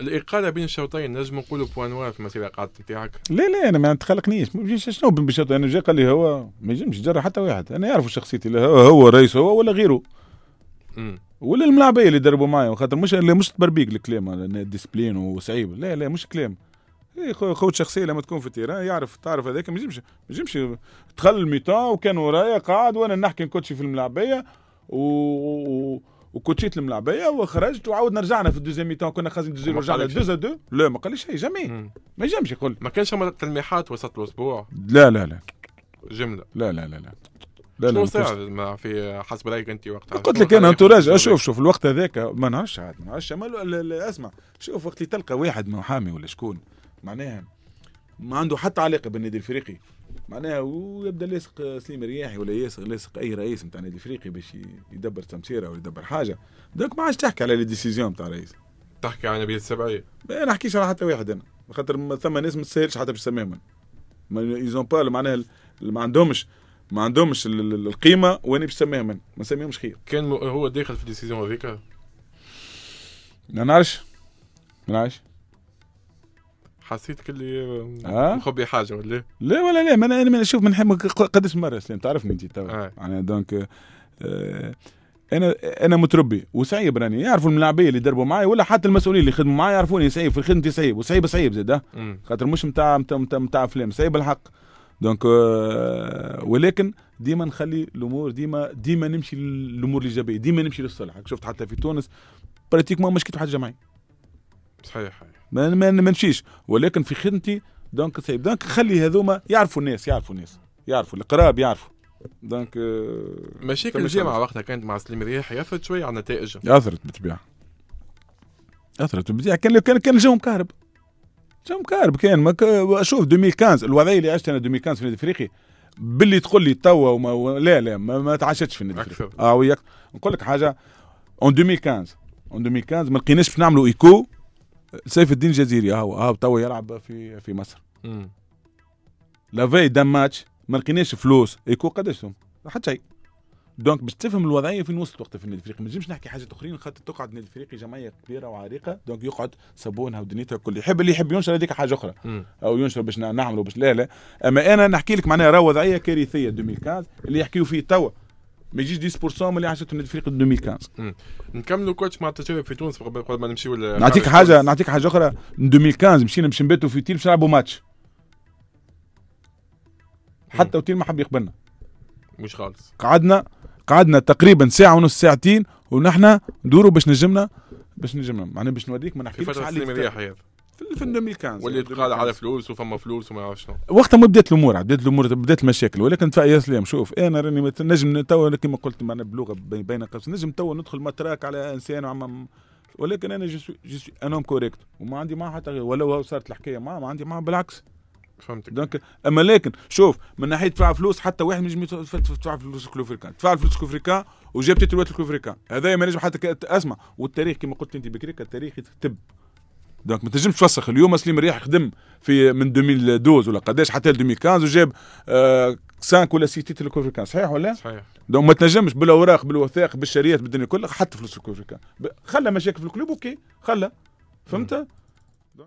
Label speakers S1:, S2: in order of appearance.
S1: الاقاله بين الشوطين نجم نقولوا بوان واف مسيرة قاعدة تاعك لا لا انا ما نتقلقنيش شنو بين الشوطين انا جا قال لي هو ما ينجمش جرى حتى واحد انا يعرف شخصيتي هو, هو رئيس هو ولا غيره م. ولا الملاعبيه اللي دربوا معايا خاطر مش اللي مش تبربيك الكلام ديسبلين وصعيب لا لا مش كلام إيه، خوت شخصيه لما تكون في التيران يعرف تعرف هذاك ما يجمش ما يجمش دخل الميتون وكان ورايا قاعد وانا نحكي نكوتشي في الملاعبيه و... وكوتشيت الملعبيه وخرجت وعاود رجعنا في الدوزيام ميتون كنا خازين دوزيرو رجعنا 2 دو لا ما قاليش شيء جامي ما يجمش يقول ما كانش تلميحات وسط الاسبوع لا لا لا جمله لا لا لا لا لا شنو ما في حسب رايك انت وقتها قلت لك انا انتوراج شوف شوف الوقت هذاك ما نعرفش عاد ما نعرفش اسمع شوف وقت اللي تلقى واحد محامي ولا شكون معناها ما عنده حتى علاقه بالنادي الافريقي معناها ويبدا لاصق سليم رياحي ولا ياسق لاصق اي رئيس نتاع النادي الافريقي باش يدبر تمسيره ولا يدبر حاجه دوك ما عادش تحكي على لي ديسيزيون نتاع الرئيس تحكي على نبيل السبعيه ما نحكيش على حتى واحد انا خاطر ثم ناس ما تسالش حتى باش تسميهم ما ايزون با معناها ما عندهمش ما عندهمش القيمه وانا باش تسميهم ما نسميهمش خير كان هو داخل في الديسيزيون هذيك ما نعرفش ما نعرفش حسيتك اللي آه، مخبي حاجه ولا إيه؟ لا ولا لا ما انا انا شوف من قداش مره سلام تعرفني انت تو آه. يعني دونك آه، انا انا متربي وصعيب راني يعرفوا الملاعبيه اللي دربوا معايا ولا حتى المسؤولين اللي خدموا معايا يعرفوني صعيب في خدمتي صعيب وصعيب صعيب زاد خاطر مش نتاع نتاع افلام صعيب الحق دونك آه، ولكن ديما نخلي الامور ديما ديما نمشي للامور الايجابيه ديما نمشي للصالح شفت حتى في تونس براتيكمون مشكلته حاجه معي صحيح ما, ما, نمشيش ولكن في خدمتي دونك سيب دونك خلي هذوما يعرفوا الناس يعرفوا الناس يعرفوا القراب يعرفوا دونك مشاكل الجامعه وقتها كانت مع سليم رياح يفت شويه على نتائجها اثرت بالطبيعه اثرت بالطبيعه كان كان كان الجو مكهرب جو مكهرب كان ما شوف 2015 الوضعيه اللي عشت انا 2015 في النادي الافريقي باللي تقول لي توا وما... لا لا ما, ما تعشتش في النادي الافريقي اه وياك نقول لك حاجه اون 2015 اون 2015 ما لقيناش باش نعملوا ايكو سيف الدين جزيري اهو اهو تو يلعب في في مصر في دام ماتش ما لقيناش فلوس ايكو قداش حتى شيء دونك باش تفهم الوضعيه فين وصلت وقتها في النادي الافريقي ما نجمش نحكي حاجه اخرين خاطر تقعد النادي الافريقي جمعيه كبيره وعريقه دونك يقعد صابونها ودنيتها الكل يحب اللي يحب ينشر هذيك حاجه اخرى م. او ينشر باش نعملوا باش لا لا اما انا نحكي لك معناها راه وضعيه كارثيه 2015 اللي يحكيوا فيه توا ما يجيش 10% من اللي عاشته في الافريقي 2015 نكملوا كوتش مع التجارب في تونس قبل ما نمشيو نعطيك حاجه نعطيك حاجه اخرى 2015 مشينا باش نباتوا في تيل باش نلعبوا ماتش حتى وتيل ما حب يقبلنا مش خالص قعدنا قعدنا تقريبا ساعه ونص ساعتين ونحن ندوروا باش نجمنا باش نجمنا معناها باش نوريك ما نحكيش على في فتره في الامريكان وليت تقال على فلوس وفما فلوس وما يعرف شنو وقتها ما بدات الامور بدات الامور بدات المشاكل ولكن يا سلام شوف انا راني نجم تو كما قلت معنا بلغه بين قوسين نجم تو ندخل متراك على انسان وعم ولكن انا جسو جسو انا كوريكت وما عندي معاه حتى غير ولو صارت الحكايه معاه ما عندي معاه بالعكس فهمتك دونك اما لكن شوف من ناحيه تدفع فلوس حتى واحد نجم يدفع فلوس كلوفريكان تدفع فلوس كلوفريكان وجاب تيتروات الكلوفريكان هذا ما نجم حتى اسمع والتاريخ كما قلت انت بكريك التاريخ يكتب دونك ما تنجمش توسخ اليوم سليم الريح خدم في من 2012 ولا قداش حتى 2015 وجاب 5 آه، ولا 6 تيتر الكونفركان صحيح ولا؟ صحيح دونك ما تنجمش بالاوراق بالوثائق بالشريات بالدنيا كلها حتى فلوس الكونفركان خلى مشاكل في الكلوب اوكي خلى فهمت؟